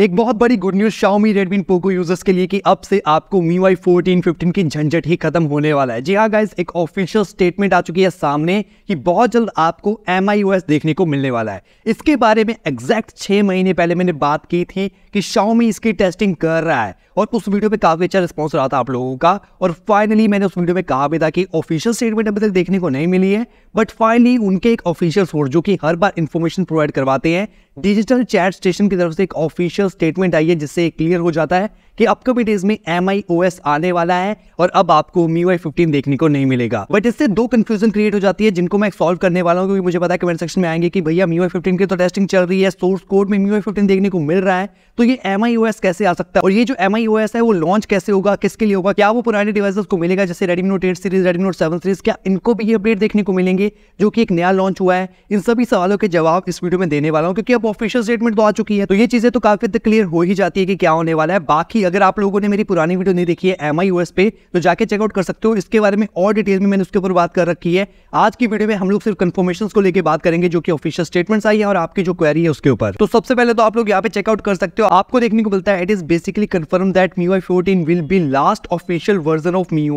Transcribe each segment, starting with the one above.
एक बहुत बड़ी good news Xiaomi Redmi Poco users के लिए कि अब से आपको MIUI 14, 15 की झंझट ही खत्म होने वाला है जी हाँ गाइज एक ऑफिशियल स्टेटमेंट आ चुकी है सामने कि बहुत जल्द आपको MIUI देखने को मिलने वाला है इसके बारे में एग्जैक्ट छह महीने पहले मैंने बात की थी कि Xiaomi इसकी टेस्टिंग कर रहा है और उस वीडियो पे काफ़ी अच्छा रिस्पॉन्स रहा था आप लोगों का और फाइनली मैंने उस वीडियो में कहा भी था कि ऑफिशियल स्टेटमेंट अभी तक देखने को नहीं मिली है बट फाइनली उनके एक ऑफिशियल सोर्स जो कि हर बार इन्फॉर्मेशन प्रोवाइड करवाते हैं डिजिटल चैट स्टेशन की तरफ से एक ऑफिशियल स्टेटमेंट आई है जिससे क्लियर हो जाता है कि अपकमिंग डेज में एम आई ओ एस आने वाला है और अब आपको मी वाई फिफ्टीन देखने को नहीं मिलेगा बट इससे दो कंफ्यूजन क्रिएट हो जाती है जिनको मैं सॉल्व करने वाला हूँ क्योंकि मुझे पता है कमेंट सेक्शन में आएंगे कि भैया मी वाई फिफ्टीन की तो टेस्टिंग चल रही है सोर्स कोड में मी वाई फिफ्टीन देखने को मिल रहा है तो ये एम आई ओ एस कैसे आ सकता है और ये जो एम आई ओ एस है वो लॉन्च कैसे होगा किसके लिए होगा क्या वो पुराने डिवाइस को मिलेगा जैसे Redmi Note eight series Redmi Note seven series क्या इनको भी ये अपडेट देखने को मिलेंगे जो कि एक नया लॉन्च हुआ है इन सभी सवालों के जवाब इस वीडियो में देने वाला हूँ क्योंकि अब ऑफिशियल स्टेटमेंट तो आ चुकी है तो ये चीजें तो काफी क्लियर हो ही जाती है कि क्या होने वाला है बाकी अगर आप लोगों ने मेरी पुरानी वीडियो नहीं देखी है एम आई पे तो जाके चेकआउट कर सकते हो इसके बारे में और डिटेल में मैंने उसके ऊपर बात कर रखी है आज की वीडियो में हम लोग सिर्फ कन्फर्मेशन को लेकर बात करेंगे जो कि ऑफिशियल स्टेटमेंट्स आई है और आपकी जो क्वेरी है उसके ऊपर तो सबसे पहले तो आप लोग यहाँ पे चेकआउट कर सकते हो आपको देखने को मिलता है it is basically confirm that MIUI fourteen will be last official version of MIUI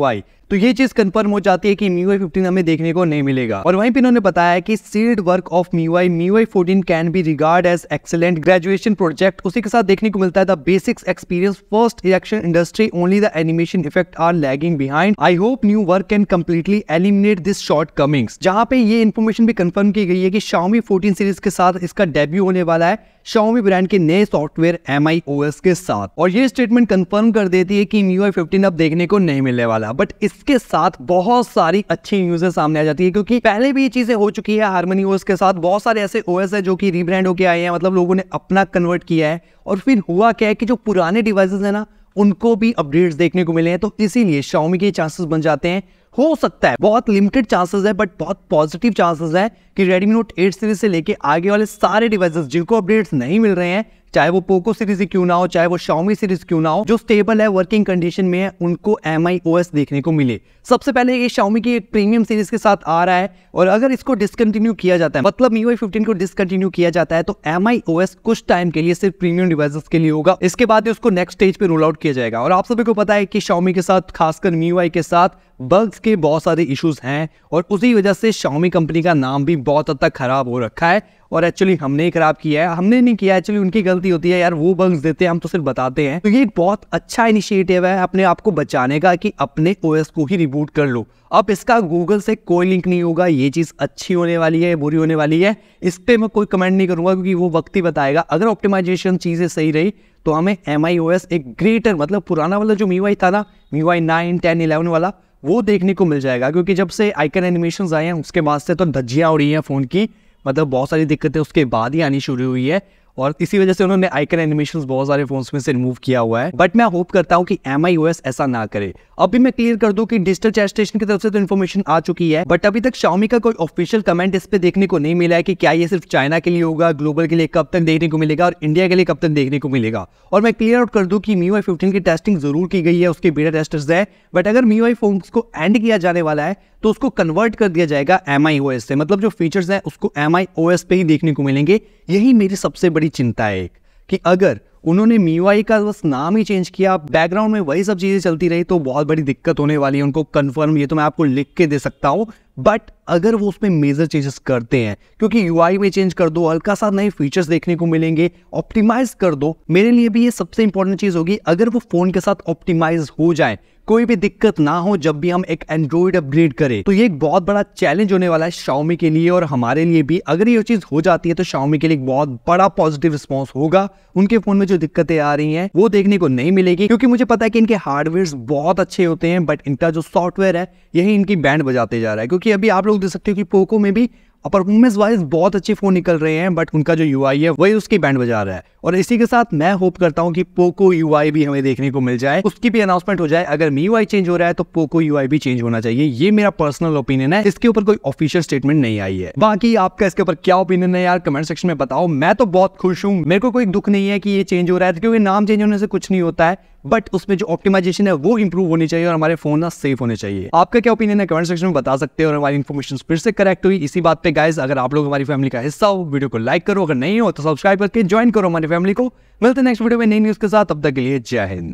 तो ये चीज कंफर्म हो जाती है कि MIUI 15 हमें देखने को नहीं मिलेगा और वहीं पे इन्होंने बताया कि sealed work of MIUI MIUI 14 can be regard as excellent graduation project उसी के साथ देखने को मिलता है the basics experience first reaction industry only the animation effect are lagging behind I hope new work can completely eliminate this shortcomings जहां पे ये इन्फॉर्मेशन भी कंफर्म की गई है कि Xiaomi 14 सीरीज के साथ इसका डेब्यू होने वाला है Xiaomi ब्रांड के नए सॉफ्टवेयर एम के साथ और ये स्टेटमेंट कंफर्म कर देती है कि MIUI 15 अब देखने को नहीं मिलने वाला बट इस इसके साथ बहुत सारी अच्छी न्यूज़ें सामने आ जाती है क्योंकि पहले भी ये चीज़ें हो चुकी है हारमोनी ओएस के साथ बहुत सारे ऐसे ओएस है जो कि रीब्रांड होकर आए हैं मतलब लोगों ने अपना कन्वर्ट किया है और फिर हुआ क्या है कि जो पुराने डिवाइसेज है ना उनको भी अपडेट्स देखने को मिले हैं तो इसीलिए शाओमी के चांसेस बन जाते हैं हो सकता है बहुत लिमिटेड चांसेस है बट बहुत पॉजिटिव चांसेस है कि रेडमी नोट एट सीरीज से लेके आगे वाले सारे डिवाइसेस जिनको अपडेट्स नहीं मिल रहे हैं चाहे वो पोको सीरीज क्यों ना हो चाहे वो शॉमी सीरीज क्यों ना हो जो स्टेबल है वर्किंग कंडीशन में है उनको एम आई ओ एस देखने को मिले सबसे पहले ये शाओमी की एक प्रीमियम सीरीज के साथ आ रहा है और अगर इसको डिसकंटिन्यू किया जाता है मतलब मी वाई फिफ्टीन को डिसकंटिन्यू किया जाता है तो एम आई ओ एस कुछ टाइम के लिए सिर्फ प्रीमियम डिवाइसेस के लिए होगा इसके बाद उसको नेक्स्ट स्टेज पे रोल आउट किया जाएगा और आप सभी को पता है कि शाउमी के साथ खासकर मी के साथ बग्स के बहुत सारे इश्यूज हैं और उसी वजह से शाओमी कंपनी का नाम भी बहुत हद तक ख़राब हो रखा है और एक्चुअली हमने ही ख़राब किया है हमने नहीं किया एक्चुअली उनकी गलती होती है यार वो बग्स देते हैं हम तो सिर्फ बताते हैं तो ये एक बहुत अच्छा इनिशिएटिव है अपने आप को बचाने का कि अपने ओएस को ही रिबूट कर लो अब इसका गूगल से कोई लिंक नहीं होगा ये चीज़ अच्छी होने वाली है बुरी होने वाली है इस पर मैं कोई कमेंट नहीं करूंगा क्योंकि वो वक्त ही बताएगा अगर ऑप्टिमाइजेशन चीज़ें सही रही तो हमें एम एक ग्रेटर मतलब पुराना वाला जो मीवाई था ना मीवाई नाइन टेन इलेवन वाला वो देखने को मिल जाएगा क्योंकि जब से आइकन एनिमेशन आए हैं उसके बाद से तो धज्जियाँ उड़ी हैं फ़ोन की मतलब बहुत सारी दिक्कतें उसके बाद ही आनी शुरू हुई है और इसी वजह से उन्होंने आइकन एनिमेशन बहुत सारे फोन्स में से रिमूव किया हुआ है बट मैं होप करता हूँ कि एम आई ऐसा ना करे अभी मैं क्लियर कर दूं कि डिजिटल चार्ज स्टेशन की तरफ से तो इन्फॉर्मेशन आ चुकी है बट अभी तक शाओमी का कोई ऑफिशियल कमेंट इस पे देखने को नहीं मिला है कि क्या ये सिर्फ चाइना के लिए होगा ग्लोबल के लिए कब तक देखने को मिलेगा और इंडिया के लिए कब तक देखने को मिलेगा और मैं क्लियर आउट कर दू की मी फिफ्टीन की टेस्टिंग जरूर की गई है उसके बीटा टेस्टर्स है बट अगर मी वाई फोन को एंड किया जाने वाला है तो उसको कन्वर्ट कर दिया जाएगा एम से मतलब जो फीचर्स है उसको एम आई पे ही देखने को मिलेंगे यही मेरी सबसे बड़ी बड़ी चिंता है एक कि अगर उन्होंने मीवाई का बस नाम ही चेंज किया बैकग्राउंड में वही सब चीज़ें चलती रही तो बहुत बड़ी दिक्कत होने वाली है उनको कंफर्म ये तो मैं आपको लिख के दे सकता हूं बट अगर वो उसमें मेजर चेंजेस करते हैं क्योंकि यू में चेंज कर दो हल्का सा नए फीचर्स देखने को मिलेंगे ऑप्टिमाइज कर दो मेरे लिए भी ये सबसे इंपॉर्टेंट चीज़ होगी अगर वो फ़ोन के साथ ऑप्टिमाइज हो जाए कोई भी दिक्कत ना हो जब भी हम एक एंड्रॉइड अपग्रेड करें तो ये एक बहुत बड़ा चैलेंज होने वाला है शाओमी के लिए और हमारे लिए भी अगर ये चीज हो जाती है तो शाओमी के लिए एक बहुत बड़ा पॉजिटिव रिस्पॉन्स होगा उनके फोन में जो दिक्कतें आ रही हैं वो देखने को नहीं मिलेगी क्योंकि मुझे पता है कि इनके हार्डवेयर बहुत अच्छे होते हैं बट इनका जो सॉफ्टवेयर है यही इनकी बैंड बजाते जा रहा है क्योंकि अभी आप लोग देख सकते हो कि पोको में भी परफॉर्मेंस वाइज बहुत अच्छे फोन निकल रहे हैं बट उनका जो यू है वही उसकी बैंड बजा रहा है और इसी के साथ मैं होप करता हूं कि पोको यू भी हमें देखने को मिल जाए उसकी भी अनाउंसमेंट हो जाए अगर मी चेंज हो रहा है तो पोको यू भी चेंज होना चाहिए ये मेरा पर्सनल ओपिनियन है इसके ऊपर कोई ऑफिशियल स्टेटमेंट नहीं आई है बाकी आपका इसके ऊपर क्या ओपिनियन है यार कमेंट सेक्शन में बताओ मैं तो बहुत खुश हूँ मेरे को कोई दुख नहीं है कि ये चेंज हो रहा है क्योंकि नाम चेंज होने से कुछ नहीं होता है बट उसमें जो ऑप्टिमाइजेशन है वो इंप्रूव होनी चाहिए और हमारे फोन ना सेफ होने चाहिए आपका क्या ओपिनियन है कमेंट सेक्शन में बता सकते हो और हमारी इन्फॉर्मेशन फिर से करेक्ट हुई इसी बात पे गाइज अगर आप लोग हमारी फैमिली का हिस्सा हो वीडियो को लाइक करो अगर नहीं हो तो सब्सक्राइब करके ज्वाइन करो हमारे फैमिली को मिलते नेक्स्ट वीडियो में नई न्यूज के साथ अब तक के लिए जय हिंद